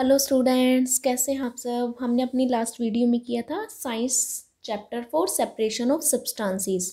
hello students कैसे हैं आप सब हमने अपनी लास्ट वीडियो में किया था science chapter for separation of substances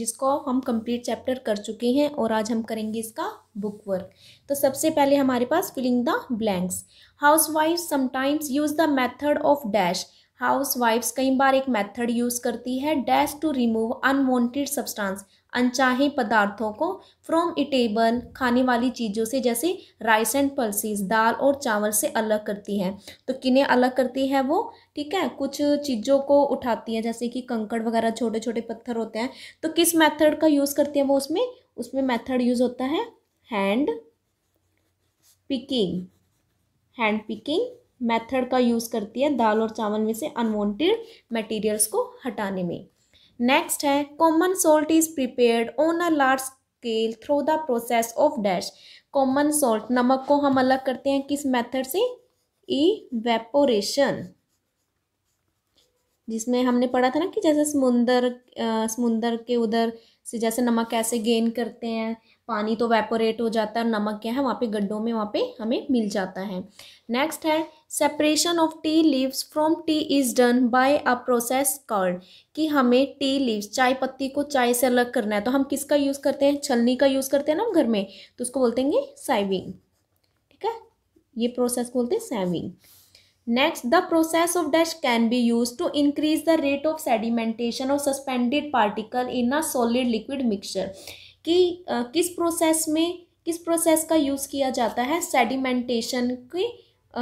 जिसको हम कंप्लीट चैप्टर कर चुके हैं और आज हम करेंगे इसका बुक वर्क तो सबसे पहले हमारे पास filling the blanks house wife sometimes use the method of dash house wives कई बार एक मेथड यूज़ करती है dash to remove unwanted substance अनचाहे पदार्थों को फ्रॉम इटेबल खाने वाली चीज़ों से जैसे राइस एंड पल्सिस दाल और चावल से अलग करती हैं तो किन्हें अलग करती है वो ठीक है कुछ चीज़ों को उठाती है जैसे कि कंकड़ वगैरह छोटे छोटे पत्थर होते हैं तो किस मेथड का यूज़ करती है वो उसमें उसमें मेथड यूज़ होता है hand picking hand picking method का यूज़ करती है दाल और चावल में से अनवांटेड मटेरियल्स को हटाने में नेक्स्ट है common salt is prepared on a large scale through the process of dash common salt नमक को हम अलग करते हैं किस मेथड से ई वेपोरेशन जिसमें हमने पढ़ा था ना कि जैसे समुंदर समुंदर के उधर से जैसे नमक कैसे गेन करते हैं पानी तो वेपोरेट हो जाता है नमक क्या है वहाँ पे गड्ढों में वहाँ पे हमें मिल जाता है नेक्स्ट है separation of tea leaves from tea is done by a process called कि हमें टी लीव्स चाय पत्ती को चाय से अलग करना है तो हम किसका यूज़ करते हैं छलनी का यूज़ करते हैं ना घर में तो उसको बोलते हैं साइविंग ठीक है ये प्रोसेस को बोलते हैं sieving next the process of dash can be use to increase the rate of sedimentation of suspended particle in a solid liquid mixture कि किस प्रोसेस में किस प्रोसेस का यूज़ किया जाता है सेडिमेंटेशन की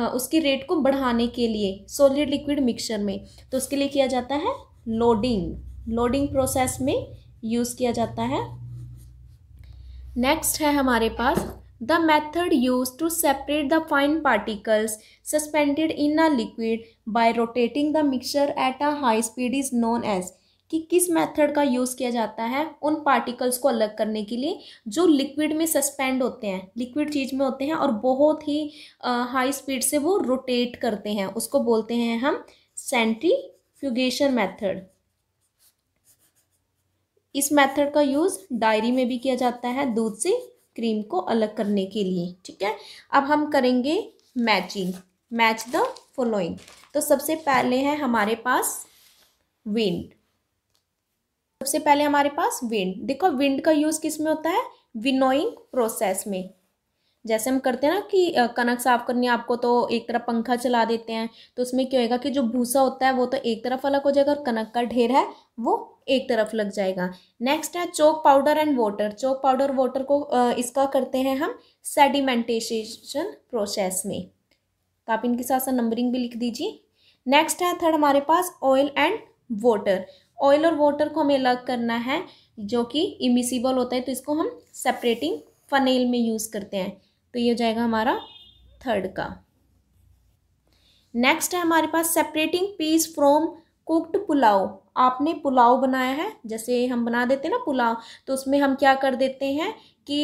उसके रेट को बढ़ाने के लिए सॉलिड लिक्विड मिक्सचर में तो उसके लिए किया जाता है लोडिंग लोडिंग प्रोसेस में यूज़ किया जाता है नेक्स्ट है हमारे पास the method use to separate the fine particles suspended in a liquid by rotating the mixture at a high speed is known as कि किस मेथड का यूज़ किया जाता है उन पार्टिकल्स को अलग करने के लिए जो लिक्विड में सस्पेंड होते हैं लिक्विड चीज़ में होते हैं और बहुत ही हाई स्पीड से वो रोटेट करते हैं उसको बोलते हैं हम सेंट्रीफ्यूगेशन मेथड इस मेथड का यूज़ डायरी में भी किया जाता है दूध से क्रीम को अलग करने के लिए ठीक है अब हम करेंगे मैचिंग मैच द फॉलोइंग तो सबसे पहले है हमारे पास विंड सबसे पहले हमारे पास विंड देखो विंड का यूज़ किस में होता है विनोइंग प्रोसेस में जैसे हम करते हैं ना कि कनक साफ करनी है आपको तो एक तरफ पंखा चला देते हैं तो उसमें क्या होगा कि जो भूसा होता है वो तो एक तरफ अलग हो जाएगा और कनक का ढेर है वो एक तरफ लग जाएगा नेक्स्ट है chalk powder and water chalk powder water को इसका करते हैं हम सेडिमेंटेशन प्रोसेस में तो आप इनके साथ साथ नंबरिंग भी लिख दीजिए नेक्स्ट है थर्ड हमारे पास ऑयल एंड वाटर ऑयल और वाटर को हमें अलग करना है जो कि इमिसिबल होता है तो इसको हम सेपरेटिंग फनेल में यूज़ करते हैं तो ये हो जाएगा हमारा थर्ड का नेक्स्ट है हमारे पास separating peas from cooked pulao आपने पुलाव बनाया है जैसे हम बना देते हैं ना पुलाव तो उसमें हम क्या कर देते हैं कि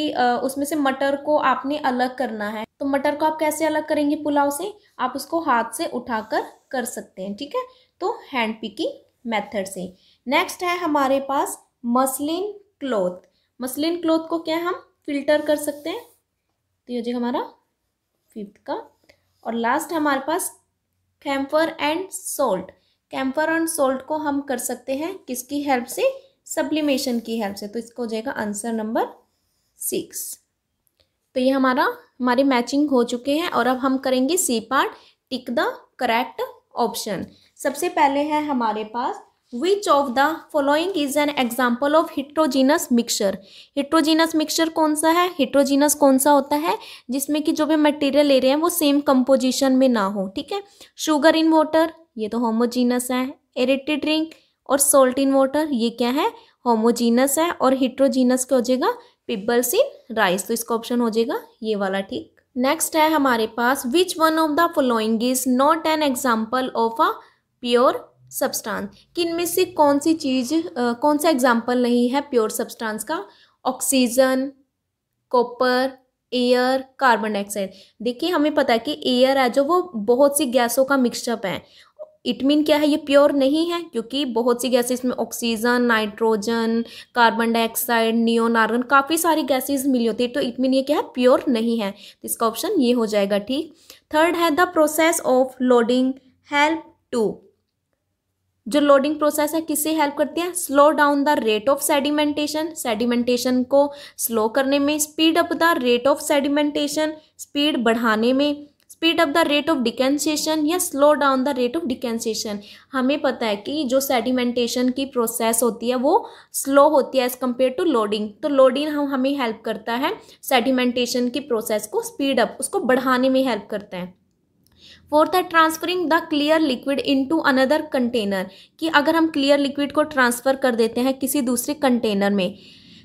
उसमें से मटर को आपने अलग करना है तो मटर को आप कैसे अलग करेंगे पुलाव से आप उसको हाथ से उठाकर कर सकते हैं ठीक है तो हैंड पिकिंग मेथड से नेक्स्ट है हमारे पास मसलिन क्लोथ मसलिन क्लोथ को क्या हम फिल्टर कर सकते हैं तो ये हो जाएगा हमारा फिफ्थ का और लास्ट हमारे पास camphor and salt camphor and salt को हम कर सकते हैं किसकी हेल्प से सप्लीमेशन की हेल्प से तो इसको हो जाएगा आंसर नंबर सिक्स तो ये हमारा हमारी मैचिंग हो चुके हैं और अब हम करेंगे C part tick the correct option सबसे पहले है हमारे पास which of the following is an example of heterogeneous mixture heterogeneous mixture कौन सा है हिट्रोजीनस कौन सा होता है जिसमें कि जो भी मटेरियल ले रहे हैं वो सेम कंपोजिशन में ना हो ठीक है शुगर इन वाटर ये तो होमोजीनस है एरेटेड ड्रिंक और सोल्ट इन वाटर ये क्या है होमोजीनस है और हिट्रोजीनस क्या हो जाएगा पिबल्स इन राइस तो इसका ऑप्शन हो जाएगा ये वाला ठीक नेक्स्ट है हमारे पास which one of the following is not an example of a pure substance कि इनमें से कौन सी चीज़ कौन सा एग्जाम्पल नहीं है प्योर सब्सटेंस का oxygen copper air carbon dioxide देखिए हमें पता है कि एयर है जो वो बहुत सी गैसों का मिक्सअप है इट मीन क्या है ये प्योर नहीं है क्योंकि बहुत सी गैसेस में oxygen nitrogen carbon dioxide neon argon काफ़ी सारी गैसेस मिली होती है तो इट मीन ये क्या है प्योर नहीं है तो इसका ऑप्शन ये हो जाएगा ठीक थर्ड है the process of loading help to जो लोडिंग प्रोसेस है किससे हेल्प करती है slow down the rate of sedimentation sedimentation को स्लो करने में speed up the rate of sedimentation speed बढ़ाने में speed up the rate of decantation या slow down the rate of decantation हमें पता है कि जो सेडिमेंटेशन की प्रोसेस होती है वो स्लो होती है एज कम्पेयर टू लोडिंग तो लोडिंग हम हमें हेल्प करता है सेडिमेंटेशन की प्रोसेस को स्पीड अप उसको बढ़ाने में हेल्प करता है फोर्थ है transferring the clear liquid into another container कि अगर हम क्लियर लिक्विड को ट्रांसफ़र कर देते हैं किसी दूसरे कंटेनर में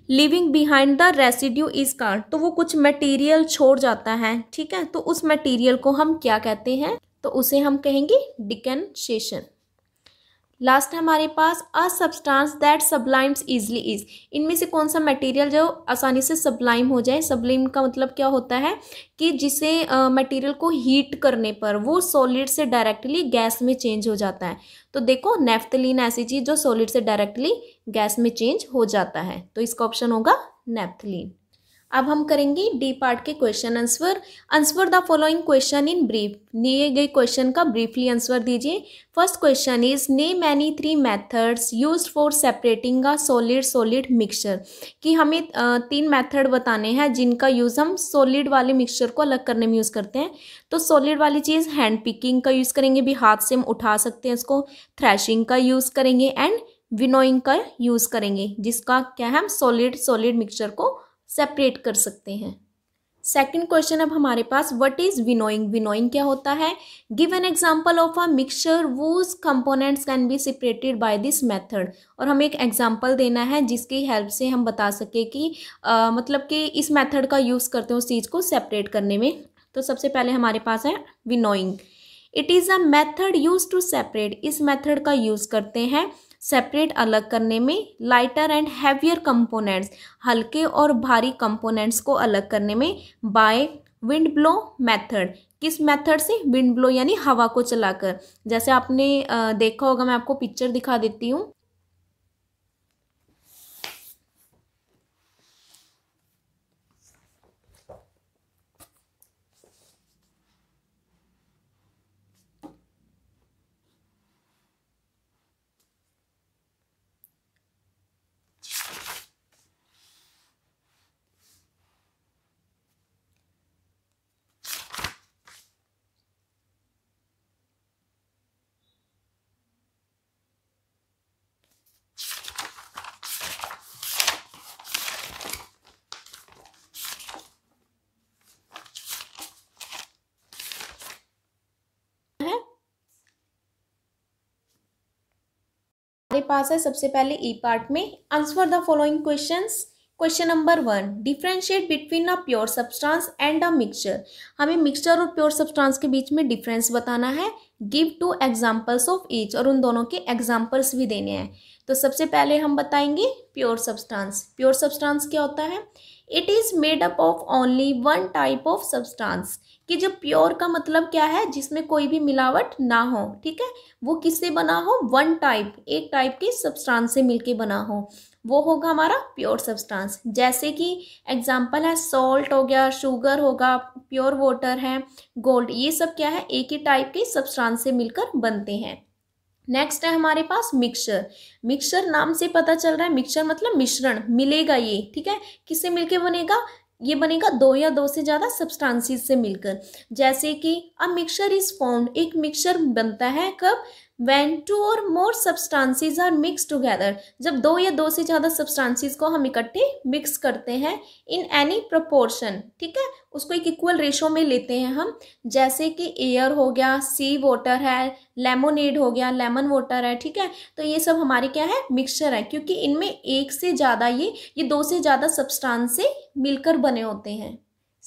leaving behind the residue is called तो वो कुछ मटेरियल छोड़ जाता है ठीक है तो उस मटेरियल को हम क्या कहते हैं तो उसे हम कहेंगे डिकनसेशन लास्ट हमारे पास a substance that sublimes easily is इनमें से कौन सा मटेरियल जो आसानी से सब्लाइम हो जाए सब्लाइम का मतलब क्या होता है कि जिसे मटेरियल uh, को हीट करने पर वो सॉलिड से डायरेक्टली गैस में चेंज हो जाता है तो देखो नेफ्थलीन ऐसी चीज़ जो सॉलिड से डायरेक्टली गैस में चेंज हो जाता है तो इसका ऑप्शन होगा नेफ्थलीन अब हम करेंगे डी पार्ट के question answer answer the following question in brief दिए गए क्वेश्चन का ब्रीफली आंसर दीजिए first question is name any three methods used for separating a solid solid mixture कि हमें तीन मेथड बताने हैं जिनका यूज़ हम सॉलिड वाले मिक्सचर को अलग करने में यूज़ करते हैं तो सॉलिड वाली चीज़ हैंड पिकिंग का यूज़ करेंगे भी हाथ से हम उठा सकते हैं इसको थ्रैशिंग का यूज़ करेंगे एंड विनोइंग का यूज़ करेंगे जिसका क्या है हम सॉलिड सॉलिड मिक्सचर को सेपरेट कर सकते हैं सेकंड क्वेश्चन अब हमारे पास व्हाट इज विनोइंग विनोइंग क्या होता है give an example of a mixture whose components can be separated by this method और हमें एक एग्जांपल देना है जिसकी हेल्प से हम बता सके कि आ, मतलब कि इस मेथड का यूज़ करते हैं उस चीज़ को सेपरेट करने में तो सबसे पहले हमारे पास है winnowing it is a method use to separate इस मेथड का यूज़ करते हैं सेपरेट अलग करने में लाइटर एंड हैवियर कंपोनेंट्स हल्के और भारी कंपोनेंट्स को अलग करने में बाय विंड ब्लो मेथड किस मेथड से विंड ब्लो यानी हवा को चलाकर जैसे आपने देखा होगा मैं आपको पिक्चर दिखा देती हूँ हमारे पास है सबसे पहले ई e पार्ट में answer the following question question number one differentiate between a pure substance and a mixture हमें मिक्सचर और प्योर सब्सटेंस के बीच में डिफरेंस बताना है give two examples of each और उन दोनों के एग्जांपल्स भी देने हैं तो सबसे पहले हम बताएंगे प्योर सब्सटेंस प्योर सब्सटेंस क्या होता है it is made up of only one type of substance कि जो प्योर का मतलब क्या है जिसमें कोई भी मिलावट ना हो ठीक है वो किससे बना हो वन टाइप एक टाइप के सब्सटेंस से मिलके बना हो वो होगा हमारा प्योर सब्सटेंस जैसे कि एग्जांपल है सॉल्ट हो गया शुगर होगा प्योर वाटर है गोल्ड ये सब क्या है एक ही टाइप के सब्सटेंस से मिलकर बनते हैं नेक्स्ट है हमारे पास मिक्सचर मिक्सचर नाम से पता चल रहा है मिक्सचर मतलब मिश्रण मिलेगा ये ठीक है किससे मिलके बनेगा ये बनेगा दो या दो से ज़्यादा सब्सटांसिस से मिलकर जैसे कि अ मिक्सचर इज़ फॉर्म एक मिक्सचर बनता है कब वैन टू और more substances are mix together जब दो या दो से ज़्यादा सब्सटांसिस को हम इकट्ठे मिक्स करते हैं इन एनी प्रपोर्शन ठीक है उसको एक इक्वल रेशो में लेते हैं हम जैसे कि एयर हो गया सी वाटर है लेमोनेड हो गया लेमन वाटर है ठीक है तो ये सब हमारे क्या है मिक्सचर है क्योंकि इनमें एक से ज़्यादा ये ये दो से ज़्यादा सब्सटांस से मिलकर बने होते हैं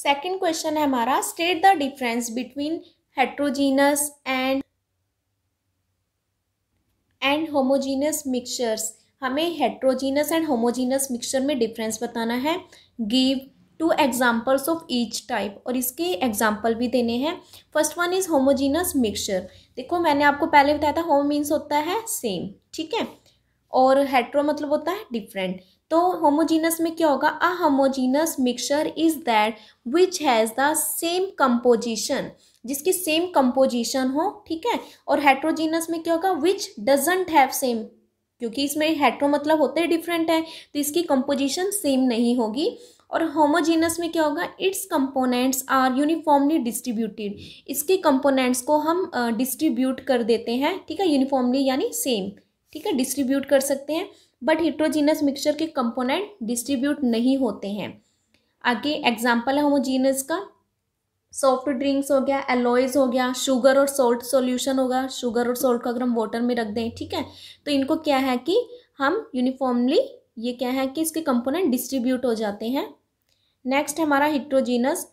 सेकेंड क्वेश्चन है हमारा state the difference between heterogeneous and and homogeneous mixtures हमें हेट्रोजीनस एंड होमोजीनस मिक्सचर में डिफरेंस बताना है give two examples of each type और इसके एग्जाम्पल भी देने हैं first one is homogeneous mixture देखो मैंने आपको पहले बताया था होम मीन्स होता है सेम ठीक है और हेट्रो मतलब होता है डिफरेंट तो होमोजीनस में क्या होगा a homogeneous mixture is that which has the same composition जिसकी सेम कंपोजिशन हो ठीक है और हेट्रोजीनस में क्या होगा विच डजेंट हैव सेम क्योंकि इसमें हेट्रो मतलब होते हैं डिफरेंट है तो इसकी कंपोजिशन सेम नहीं होगी और होमोजीनस में क्या होगा its components are uniformly distributed इसके कंपोनेंट्स को हम डिस्ट्रीब्यूट uh, कर देते हैं ठीक है यूनिफॉर्मली यानी सेम ठीक है डिस्ट्रीब्यूट कर सकते हैं बट हिट्रोजीनस मिक्सचर के कंपोनेंट डिस्ट्रीब्यूट नहीं होते हैं आगे एग्जाम्पल है होमोजीनस का सॉफ्ट ड्रिंक्स हो गया एलोइज हो गया शुगर और सोल्ट सॉल्यूशन होगा शुगर और सोल्ट को अगर हम वाटर में रख दें ठीक है तो इनको क्या है कि हम यूनिफॉर्मली ये क्या है कि इसके कंपोनेंट डिस्ट्रीब्यूट हो जाते हैं नेक्स्ट हमारा heterogeneous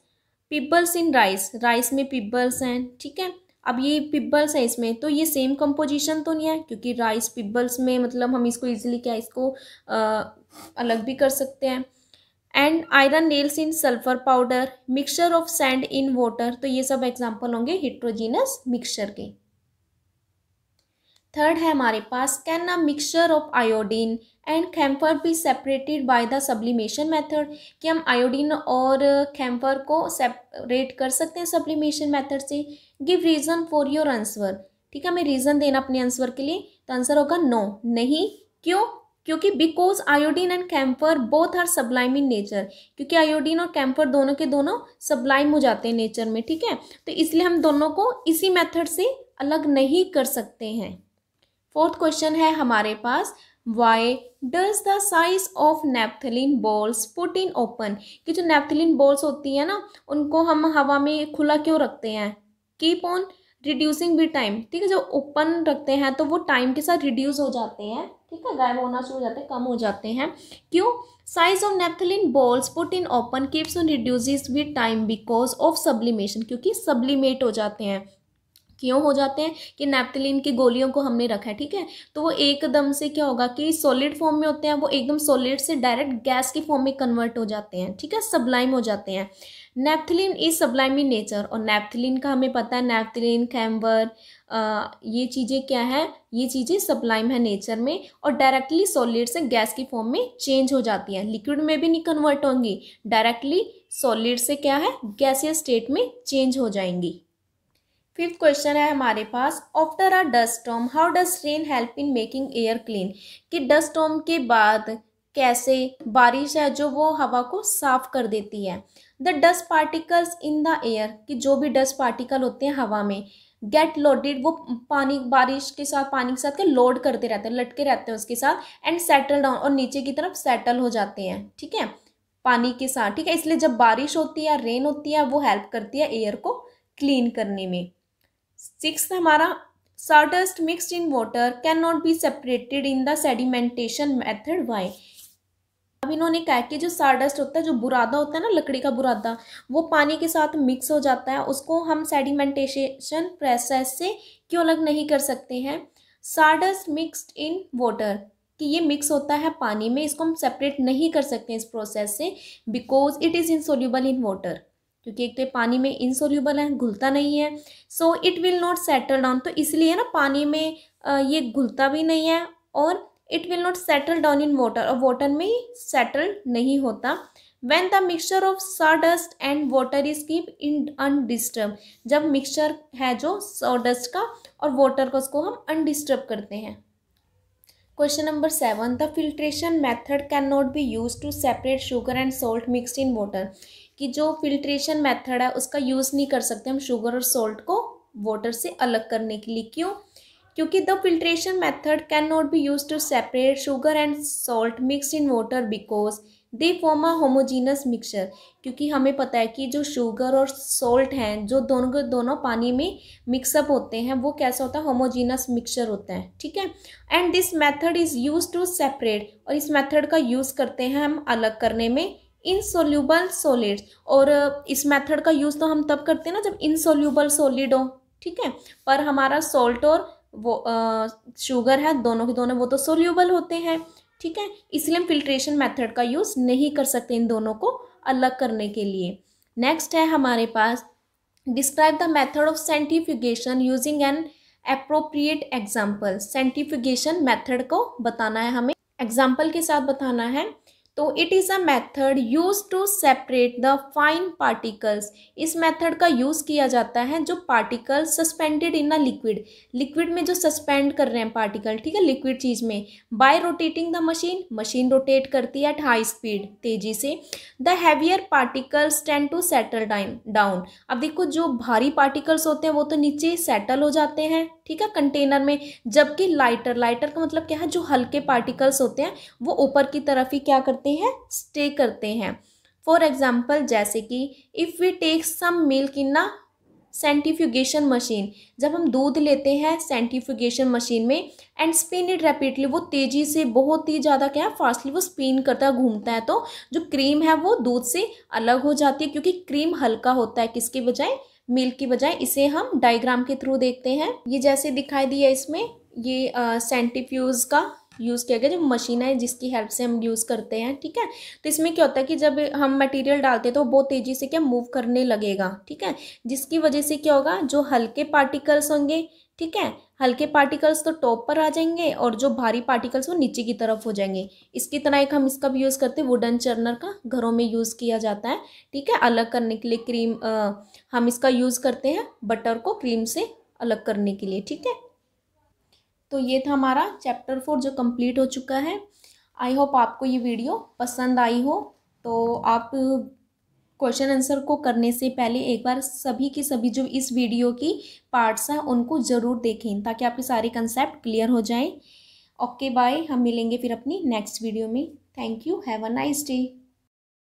pebbles in rice rice में पीपल्स हैं ठीक है अब ये पिब्बल्स है इसमें तो ये सेम कंपोजिशन तो नहीं है क्योंकि राइस पिब्बल्स में मतलब हम इसको इजीली क्या इसको आ, अलग भी कर सकते हैं and iron nails in sulphur powder mixture of sand in water तो ये सब एग्जांपल होंगे हिट्रोजीनस मिक्सचर के थर्ड है हमारे पास can a mixture of iodine and camphor be separated by the sublimation method कि हम आयोडीन और खैम्फर को सेपरेट कर सकते हैं सब्लिमेशन मेथड से give reason for your answer ठीक है हमें रीज़न देना अपने आंसर के लिए तो आंसर होगा नो नहीं क्यों क्योंकि because iodine and camphor both are sublime in nature क्योंकि आयोडीन और कैम्फर दोनों के दोनों सब्लाइम हो जाते हैं नेचर में ठीक है तो इसलिए हम दोनों को इसी मेथड से अलग नहीं कर सकते हैं फोर्थ क्वेश्चन है हमारे पास why does the size of naphthalene balls put in open कि जो नेपथलिन बॉल्स होती है ना उनको हम हवा में खुला क्यों रखते हैं कीप ऑन रिड्यूसिंग भी टाइम ठीक है जो ओपन रखते हैं तो वो टाइम के साथ रिड्यूस हो जाते हैं ठीक है गायब होना शुरू हो जाते हैं कम हो जाते हैं क्यों size of naphthalene balls put in open keeps on reduce with time because of sublimation क्योंकि सब्लिमेट हो जाते हैं क्यों हो जाते हैं कि नेप्थलीन की गोलियों को हमने रखा है ठीक है तो वो एकदम से क्या होगा कि सॉलिड फॉर्म में होते हैं वो एकदम सॉलिड से डायरेक्ट गैस की फॉर्म में कन्वर्ट हो जाते हैं ठीक है सब्लाइम हो जाते हैं naphthalene is sublime in nature और नेप्थलीन का हमें पता है नेप्थलीन कैम्बर ये चीज़ें क्या है ये चीज़ें सब्लाइम है नेचर में और डायरेक्टली सॉलिड से गैस की फॉर्म में चेंज हो जाती है लिक्विड में भी नहीं कन्वर्ट होंगी डायरेक्टली सॉलिड से क्या है गैसीय स्टेट में चेंज हो जाएंगी फिफ्थ क्वेश्चन है हमारे पास after a dust storm how does rain help in making air clean कि डस्ट स्टॉम के बाद कैसे बारिश है जो वो हवा को साफ कर देती है the dust particles in the air कि जो भी डस्ट पार्टिकल होते हैं हवा में गेट लोडेड वो पानी बारिश के साथ पानी के साथ के लोड करते रहते हैं लटके रहते हैं उसके साथ एंड सेटल डाउन और नीचे की तरफ सेटल हो जाते हैं ठीक है पानी के साथ ठीक है इसलिए जब बारिश होती है रेन होती है वो हेल्प करती है एयर को क्लीन करने में सिक्स हमारा mixed in water can not be separated in the sedimentation method why अब इन्होंने कहा कि जो सार्डस्ट होता है जो बुरादा होता है ना लकड़ी का बुरादा वो पानी के साथ मिक्स हो जाता है उसको हम सेडिमेंटेशन प्रोसेस से क्यों अलग नहीं कर सकते हैं सार्डस्ट मिक्सड इन वाटर कि ये मिक्स होता है पानी में इसको हम सेपरेट नहीं कर सकते इस प्रोसेस से because it is insoluble in water क्योंकि एक तो पानी में इनसोल्यूबल है घुलता नहीं है so it will not settle down तो इसलिए ना पानी में ये घुलता भी नहीं है और it will not settle down in water और वाटर में ही सेटल नहीं होता when the mixture of sawdust and water is keep in undisturbed जब मिक्सचर है जो सॉडस्ट का और वाटर का उसको हम अनडिस्टर्ब करते हैं question number seven the filtration method can not be use to separate sugar and salt mixed in water कि जो फिल्ट्रेशन मेथड है उसका यूज़ नहीं कर सकते हम शुगर और सॉल्ट को वाटर से अलग करने के लिए क्यों क्योंकि the filtration method can not be use to separate sugar and salt mixed in water because they form a homogeneous mixture क्योंकि हमें पता है कि जो शुगर और सॉल्ट हैं जो दोनों के दोनों पानी में मिक्सअप होते हैं वो कैसा होता है होमोजीनस मिक्सचर होता है ठीक है and this method is use to separate और इस मेथड का यूज़ करते हैं हम अलग करने में इनसोल्यूबल सोलिड्स और इस मेथड का यूज़ तो हम तब करते हैं ना जब इनसोल्यूबल सोलिड हो ठीक है पर हमारा सॉल्ट और वो आ, शुगर है दोनों के दोनों वो तो सोल्यूबल होते हैं ठीक है इसलिए हम फिल्ट्रेशन मेथड का यूज़ नहीं कर सकते इन दोनों को अलग करने के लिए नेक्स्ट है हमारे पास describe the method of centrifugation using an appropriate example centrifugation method को बताना है हमें एग्जाम्पल के साथ बताना है तो it is a method use to separate the fine particles इस मेथड का यूज़ किया जाता है जो particle suspended in a liquid liquid में जो सस्पेंड कर रहे हैं पार्टिकल ठीक है लिक्विड चीज़ में by rotating the machine machine rotate करती है एट हाई स्पीड तेज़ी से the heavier particles tend to settle down अब देखो जो भारी पार्टिकल्स होते हैं वो तो नीचे सेटल हो जाते हैं ठीक है कंटेनर में जबकि लाइटर लाइटर का मतलब क्या है जो हल्के पार्टिकल्स होते हैं वो ऊपर की तरफ ही क्या करते करते हैं स्टे करते हैं फॉर एग्ज़ाम्पल जैसे कि if we take some milk in ना सेंटिफिकेशन मशीन जब हम दूध लेते हैं सेंटिफिकेशन मशीन में एंड स्पिन इट रैपिडली वो तेज़ी से बहुत ही ज़्यादा क्या है फास्टली वो स्पिन करता है घूमता है तो जो क्रीम है वो दूध से अलग हो जाती है क्योंकि क्रीम हल्का होता है किसके बजाय मिल्क की बजाय इसे हम डायग्राम के थ्रू देखते हैं ये जैसे दिखाई दिया इसमें ये सेंटिफ्यूज़ का यूज़ किया गया जो मशीन है जिसकी हेल्प से हम यूज़ करते हैं ठीक है तो इसमें क्या होता है कि जब हम मटेरियल डालते हैं तो बहुत तेज़ी से क्या मूव करने लगेगा ठीक है जिसकी वजह से क्या होगा जो हल्के पार्टिकल्स होंगे ठीक है हल्के पार्टिकल्स तो टॉप पर आ जाएंगे और जो भारी पार्टिकल्स वो नीचे की तरफ हो जाएंगे इसकी तरह एक हम इसका भी यूज़ करते हैं वुडन चर्नर का घरों में यूज़ किया जाता है ठीक है अलग करने के लिए क्रीम आ, हम इसका यूज़ करते हैं बटर को क्रीम से अलग करने के लिए ठीक है तो ये था हमारा चैप्टर फोर जो कंप्लीट हो चुका है आई होप आपको ये वीडियो पसंद आई हो तो आप क्वेश्चन आंसर को करने से पहले एक बार सभी की सभी जो इस वीडियो की पार्ट्स हैं उनको ज़रूर देखें ताकि आपके सारे कंसेप्ट क्लियर हो जाएं ओके बाय हम मिलेंगे फिर अपनी नेक्स्ट वीडियो में thank you have a nice day